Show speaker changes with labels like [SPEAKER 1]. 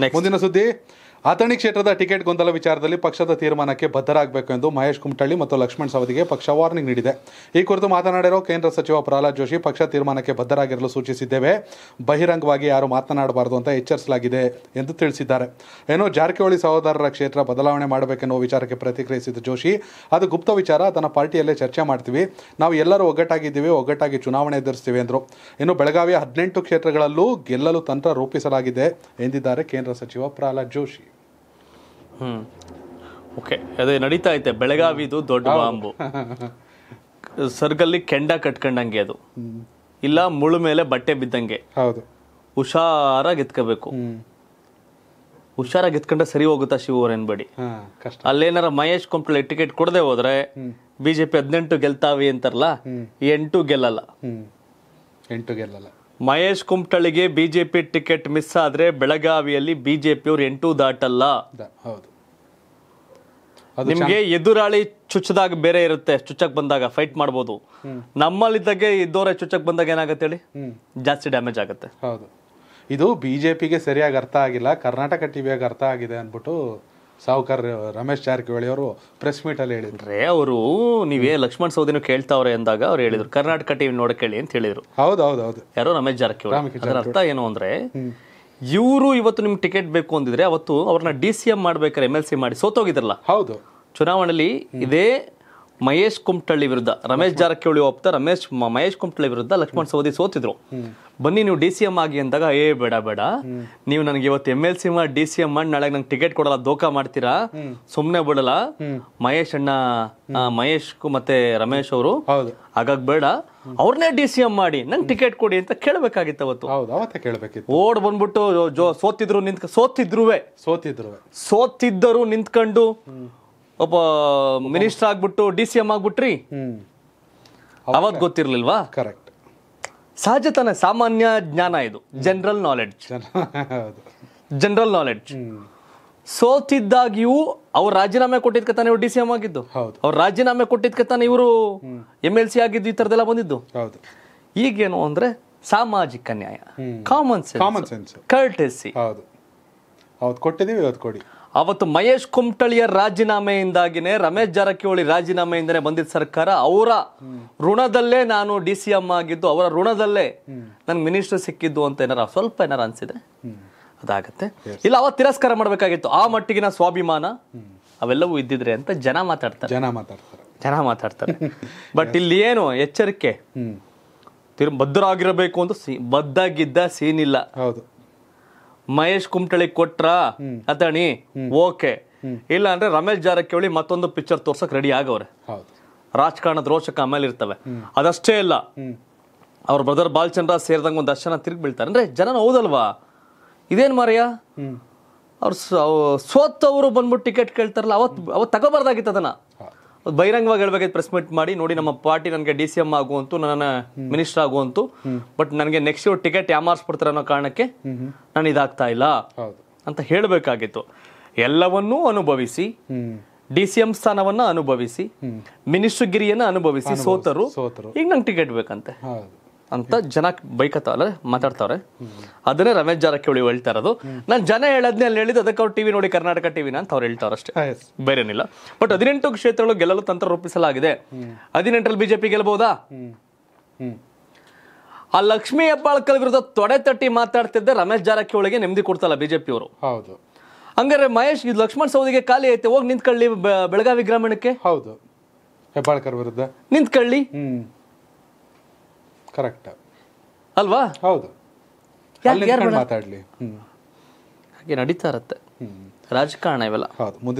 [SPEAKER 1] नाही कोण तिन दे ಅಥಣಿ ಕ್ಷೇತ್ರದ ಟಿಕೆಟ್ ಗೊಂದಲ ವಿಚಾರದಲ್ಲಿ ಪಕ್ಷದ ತೀರ್ಮಾನಕ್ಕೆ ಬದ್ಧರಾಗಬೇಕು ಎಂದು ಮಹೇಶ್ ಕುಮಟಳ್ಳಿ ಮತ್ತು ಲಕ್ಷ್ಮಣ್ ಸವದಿಗೆ ಪಕ್ಷ ವಾರ್ನಿಂಗ್ ನೀಡಿದೆ ಈ ಕುರಿತು ಮಾತನಾಡಿರೋ ಕೇಂದ್ರ ಸಚಿವ ಪ್ರಹ್ಲಾದ್ ಜೋಶಿ ಪಕ್ಷ ತೀರ್ಮಾನಕ್ಕೆ ಬದ್ಧರಾಗಿರಲು ಸೂಚಿಸಿದ್ದೇವೆ ಬಹಿರಂಗವಾಗಿ ಯಾರು ಮಾತನಾಡಬಾರದು ಅಂತ ಎಚ್ಚರಿಸಲಾಗಿದೆ ಎಂದು ತಿಳಿಸಿದ್ದಾರೆ ಏನು ಜಾರಕಿಹೊಳಿ ಸಹೋದರರ ಕ್ಷೇತ್ರ ಬದಲಾವಣೆ ಮಾಡಬೇಕೆನ್ನುವ ವಿಚಾರಕ್ಕೆ ಪ್ರತಿಕ್ರಿಯಿಸಿದ ಜೋಶಿ ಅದು ಗುಪ್ತ ವಿಚಾರ ತನ್ನ ಪಾರ್ಟಿಯಲ್ಲೇ ಚರ್ಚೆ ಮಾಡ್ತೀವಿ ನಾವು ಎಲ್ಲರೂ ಒಗ್ಗಟ್ಟಾಗಿದ್ದೀವಿ ಒಗ್ಗಟ್ಟಾಗಿ ಚುನಾವಣೆ ಎದುರಿಸ್ತೀವಿ ಎಂದರು ಇನ್ನು ಬೆಳಗಾವಿಯ ಹದಿನೆಂಟು ಕ್ಷೇತ್ರಗಳಲ್ಲೂ ಗೆಲ್ಲಲು ತಂತ್ರ ರೂಪಿಸಲಾಗಿದೆ ಎಂದಿದ್ದಾರೆ ಕೇಂದ್ರ ಸಚಿವ ಪ್ರಹ್ಲಾದ್ ಜೋಶಿ
[SPEAKER 2] ಓಕೆ ಅದೇ ನಡೀತಾ ಐತೆ ಬೆಳಗಾವಿದು ದೊಡ್ಡ ಬಾಂಬು ಸರ್ಗಲ್ಲಿ ಕೆಂಡ ಕಟ್ಕಂಡಂಗೆ ಅದು ಇಲ್ಲ ಮುಳು ಮೇಲೆ ಬಟ್ಟೆ ಬಿದ್ದಂಗೆ ಹುಷಾರಾಗಿ ಎತ್ಕೋಬೇಕು ಹುಷಾರಾಗಿ ಎತ್ಕೊಂಡ್ರೆ ಸರಿ ಹೋಗುತ್ತಾ ಶಿವರ್ ಏನ್ಬೇಡಿ ಅಲ್ಲೇನಾರ ಮಹೇಶ್ ಕುಂಪ್ಳೆ ಟಿಕೆಟ್ ಕೊಡದೆ ಹೋದ್ರೆ ಬಿಜೆಪಿ ಹದಿನೆಂಟು ಗೆಲ್ತಾವೆ ಅಂತಾರಲ್ಲ ಎಂಟು ಗೆಲ್ಲಲ್ಲ ಎಂಟು ಗೆಲ್ಲಲ್ಲ ಮಹೇಶ್ ಕುಮಟಳಿಗೆ ಬಿಜೆಪಿ ಟಿಕೆಟ್ ಮಿಸ್ ಆದ್ರೆ ಬೆಳಗಾವಿಯಲ್ಲಿ ಬಿಜೆಪಿಯವ್ರು ಎಂಟು ದಾಟಲ್ಲ ಹೌದು ನಿಮ್ಗೆ ಎದುರಾಳಿ ಚುಚ್ಚದಾಗ ಬೇರೆ ಇರುತ್ತೆ ಚುಚ್ಚಕ್ ಬಂದಾಗ ಫೈಟ್ ಮಾಡ್ಬೋದು ನಮ್ಮಲ್ಲಿದ್ದಾಗೆ ಇದ್ದೋರೆ ಚುಚ್ಚಕ್ ಬಂದಾಗ ಏನಾಗುತ್ತೆ ಹೇಳಿ ಜಾಸ್ತಿ ಡ್ಯಾಮೇಜ್ ಆಗುತ್ತೆ ಹೌದು
[SPEAKER 1] ಇದು ಬಿಜೆಪಿಗೆ ಸರಿಯಾಗಿ ಅರ್ಥ ಆಗಿಲ್ಲ ಕರ್ನಾಟಕ ಟಿವಿಯಾಗಿ ಅರ್ಥ ಆಗಿದೆ ಅಂದ್ಬಿಟ್ಟು ಸಾವುಕಾರ್ ರಮೇಶ್ ಜಾರಕಿಹೊಳಿ ಅವರು ಪ್ರೆಸ್ ಮೀಟ್ ಅಲ್ಲಿ
[SPEAKER 2] ಹೇಳಿದ್ರೆ ಅವರು ನೀವೇ ಲಕ್ಷ್ಮಣ್ ಸೌದಿನೂ ಕೇಳ್ತಾವ್ರೆ ಅಂದಾಗ ಅವ್ರು ಹೇಳಿದ್ರು ಕರ್ನಾಟಕ ಟಿವಿ ನೋಡಕ್ ಹೇಳಿ ಅಂತ ಹೇಳಿದ್ರು ಹೌದು ಹೌದು ಹೌದು ಯಾರೋ ರಮೇಶ್ ಜಾರಕಿಹೊಳಿ ಅರ್ಥ ಏನು ಅಂದ್ರೆ ಇವರು ಇವತ್ತು ನಿಮ್ಗೆ ಟಿಕೆಟ್ ಬೇಕು ಅಂದಿದ್ರೆ ಅವತ್ತು ಅವ್ರನ್ನ ಡಿ ಸಿ ಎಂ ಮಾಡ್ಬೇಕಾರೆ ಎಮ್ ಎಲ್ ಸಿ ಮಾಡಿ ಸೋತೋಗಿದ್ರಲ್ಲ ಹೌದು ಚುನಾವಣೆಯಲ್ಲಿ ಇದೇ ಮಹೇಶ್ ಕುಮಟಳ್ಳಿ ವಿರುದ್ಧ ರಮೇಶ್ ಜಾರಕಿಹೊಳಿ ಒಪ್ತ ರಮೇಶ್ ಮಹೇಶ್ ಕುಮಟಳ್ಳಿ ವಿರುದ್ಧ ಲಕ್ಷ್ಮಣ್ ಸವದಿ ಸೋತಿದ್ರು ಬನ್ನಿ ನೀವು ಡಿ ಸಿ ಎಂ ಆಗಿ ಅಂದಾಗ ಏ ಬೇಡ ಬೇಡ ನೀವು ನನಗೆ ಇವತ್ತು ಎಮ್ ಎಲ್ ಸಿ ಮಾಡಿ ಡಿ ಸಿ ಎಂ ಮಾಡಿ ನಾಳೆ ನಂಗೆ ಟಿಕೆಟ್ ಕೊಡಲ್ಲ ದೋಖಾ ಮಾಡ್ತೀರಾ ಸುಮ್ಮನೆ ಬಿಡಲ್ಲ ಮಹೇಶ್ ಅಣ್ಣ ಮಹೇಶ್ ಮತ್ತೆ ರಮೇಶ್ ಅವರು ಹಾಗಾಗಿ ಬೇಡ ಅವ್ರನ್ನೇ ಡಿ ಸಿ ಎಂ ಮಾಡಿ ನಂಗೆ ಟಿಕೆಟ್ ಕೊಡಿ ಅಂತ ಕೇಳಬೇಕಾಗಿತ್ತು ಅವತ್ತು ಕೇಳಬೇಕಿತ್ತು ಓಡ್ ಬಂದ್ಬಿಟ್ಟು ಸೋತಿದ್ರು ನಿಂತ್ ಸೋತಿದ್ರು ಸೋತಿದ್ರು ಸೋತಿದ್ದರು ನಿಂತ್ಕೊಂಡು ಒಬ್ಬ ಮಿನಿಸ್ಟರ್ ಆಗ್ಬಿಟ್ಟು ಡಿ ಸಿ ಎಂ ಆಗ್ಬಿಟ್ರಿ ಅವತ್ ಗೊತ್ತಿರ್ಲಿಲ್ವಾ ಕರೆಕ್ಟ್ ಸಹಜತಾನೆ ಸಾಮಾನ್ಯ ಜ್ಞಾನ ಇದು ಜನರಲ್ ನಾಲೆಡ್ಜ್ ಜನರಲ್ ನಾಲೆಡ್ಜ್ ಸೋತಿದ್ದಾಗಿಯೂ ಅವ್ರು ರಾಜೀನಾಮೆ ಕೊಟ್ಟಿದ್ಕೆ ತಾನೇ ಡಿ ಸಿ ಎಂ ಆಗಿದ್ದು ಅವ್ರು ರಾಜೀನಾಮೆ ಕೊಟ್ಟಿದ್ಕೆ ತಾನೇ ಇವರು ಎಂ ಎಲ್ ಸಿ ಆಗಿದ್ದು ಈ ತರದೆಲ್ಲ ಬಂದಿದ್ದು ಈಗೇನು ಅಂದ್ರೆ ಸಾಮಾಜಿಕ ನ್ಯಾಯ ಕಾಮನ್ ಸೆನ್ಸ್ ಕಾಮನ್ ಕರ್ಟೆಸಿ ಹೌದು
[SPEAKER 1] ಕೊಟ್ಟಿದೀವಿ ಇವತ್ತು ಕೊಡಿ
[SPEAKER 2] ಅವತ್ತು ಮಹೇಶ್ ಕುಮಟಳಿಯ ರಾಜೀನಾಮೆಯಿಂದಾಗಿನೇ ರಮೇಶ್ ಜಾರಕಿಹೊಳಿ ರಾಜೀನಾಮೆಯಿಂದನೇ ಬಂದಿದ್ದ ಸರ್ಕಾರ ಅವರ ಋಣದಲ್ಲೇ ನಾನು ಡಿ ಸಿ ಎಂ ಆಗಿದ್ದು ಅವರ ಋಣದಲ್ಲೇ ನನಗೆ ಮಿನಿಸ್ಟರ್ ಸಿಕ್ಕಿದ್ದು ಅಂತ ಏನಾರ ಸ್ವಲ್ಪ ಏನಾರ ಅನಿಸಿದೆ ಅದಾಗತ್ತೆ ಇಲ್ಲ ಅವ ತಿರಸ್ಕಾರ ಮಾಡಬೇಕಾಗಿತ್ತು ಆ ಮಟ್ಟಿಗಿನ ಸ್ವಾಭಿಮಾನ ಅವೆಲ್ಲವೂ ಇದ್ದಿದ್ರೆ ಅಂತ ಜನ ಮಾತಾಡ್ತಾರೆ ಜನ ಮಾತಾಡ್ತಾರೆ ಜನ ಮಾತಾಡ್ತಾರೆ ಬಟ್ ಇಲ್ಲಿ ಏನು ಎಚ್ಚರಿಕೆ ಬದ್ಧರಾಗಿರಬೇಕು ಅಂತ ಬದ್ದಾಗಿದ್ದ ಸೀನ್ ಇಲ್ಲ ಹೌದು ಮಹೇಶ್ ಕುಮಟಳಿ ಕೊಟ್ರ ಅಥಣಿ ಓಕೆ ಇಲ್ಲ ಅಂದ್ರೆ ರಮೇಶ್ ಜಾರಕಿಹೊಳಿ ಮತ್ತೊಂದು ಪಿಕ್ಚರ್ ತೋರ್ಸಕ್ ರೆಡಿ ಆಗವ್ರೆ ರಾಜಕಾರಣದ ರೋಚಕ ಆಮೇಲೆ ಇರ್ತವೆ ಅದಷ್ಟೇ ಇಲ್ಲ ಅವ್ರ ಬ್ರದರ್ ಬಾಲಚಂದ್ರ ಸೇರಿದಂಗ ಒಂದು ದರ್ಶನ ತಿರುಗಿ ಬೀಳ್ತಾರೆ ಅಂದ್ರೆ ಜನ ಹೌದಲ್ವಾ ಇದೇನ್ ಮಾರಯ್ಯ ಅವ್ರು ಸೋತವರು ಬಂದ್ಬಿಟ್ಟು ಟಿಕೆಟ್ ಕೇಳ್ತಾರಲ್ಲ ಅವತ್ ಅವತ್ತು ತಗೋಬಾರ್ದಾಗಿತ್ತು ಅದನ್ನ ಬಹಿರಂಗವಾಗಿ ಹೇಳ್ಬೇಕಾಯ್ತು ಪ್ರೆಸ್ ಮೀಟ್ ಮಾಡಿ ನೋಡಿ ನಮ್ಮ ಪಾರ್ಟಿ ನನಗೆ ಡಿ ಸಿ ಎಂ ಆಗುವಂತೂ ನನ್ನ ಮಿನಿಸ್ಟರ್ ಆಗುವಂತು ಬಟ್ ನನಗೆ ನೆಕ್ಸ್ಟ್ ಇವ್ರು ಟಿಕೆಟ್ ಯಾಮಾರಿಸ್ಬಿಡ್ತಾರೆ ಅನ್ನೋ ಕಾರಣಕ್ಕೆ ನಾನು ಇದಾಗ್ತಾ ಇಲ್ಲ ಅಂತ ಹೇಳಬೇಕಾಗಿತ್ತು ಎಲ್ಲವನ್ನೂ ಅನುಭವಿಸಿ ಡಿ ಸಿ ಎಂ ಸ್ಥಾನವನ್ನ ಅನುಭವಿಸಿ ಮಿನಿಸ್ಟರ್ ಗಿರಿಯನ್ನ ಅನುಭವಿಸಿ ಸೋತರು ಈಗ ನಂಗೆ ಟಿಕೆಟ್ ಬೇಕಂತೆ ಅಂತ ಜನ ಬೈಕತ್ತವಲ್ಲ ಮಾತಾಡ್ತಾವ್ರೆ ಅದನ್ನೇ ರಮೇಶ್ ಜಾರಕಿಹೊಳಿ ಹೇಳ್ತಾ ಇರೋದು ನಾನು ಜನ ಹೇಳದ್ನೇ ಅಲ್ಲಿ ಹೇಳಿದ್ದು ಅದಕ್ಕೆ ಅವ್ರು ಟಿವಿ ನೋಡಿ ಕರ್ನಾಟಕ ಟಿವಿನ ಅಂತ ಅವ್ರು ಹೇಳ್ತಾವ್ರು ಅಷ್ಟೇ ಬೇರೆನಿಲ್ಲ ಬಟ್ ಹದಿನೆಂಟು ಕ್ಷೇತ್ರಗಳು ಗೆಲ್ಲಲು ತಂತ್ರ ರೂಪಿಸಲಾಗಿದೆ ಹದಿನೆಂಟರಲ್ಲಿ ಬಿಜೆಪಿ ಗೆಲ್ಲಬಹುದಾ ಆ ಲಕ್ಷ್ಮೀ ಹೆಬ್ಬಾಳ್ಕಲ್ ವಿರುದ್ಧ ತೊಡೆ ತಟ್ಟಿ ಮಾತಾಡ್ತಿದ್ದೆ ರಮೇಶ್ ಜಾರಕಿಹೊಳಿಗೆ ನೆಮ್ಮದಿ ಕೊಡ್ತಲ್ಲ ಅವರು ಹೌದು ಹಂಗಾರೆ ಮಹೇಶ್ ಇದು ಲಕ್ಷ್ಮಣ್ ಸೌದಿಗೆ ಖಾಲಿ ಐತೆ ಹೋಗಿ ನಿಂತ್ಕೊಳ್ಳಿ ಬೆಳಗಾವಿ ಗ್ರಾಮೀಣಕ್ಕೆ ಹೌದು ಹೆಬ್ಬಾಳ್ಕರ್ ವಿರುದ್ಧ ನಿಂತ್ಕೊಳ್ಳಿ ಕರೆಕ್ಟ್
[SPEAKER 1] ಅಲ್ವಾ ಹೌದು
[SPEAKER 2] ಮಾತಾಡ್ಲಿ ಹಾಗೆ ನಡೀತಾ ಇರುತ್ತೆ ರಾಜಕಾರಣ ಇವೆಲ್ಲ ಹೌದು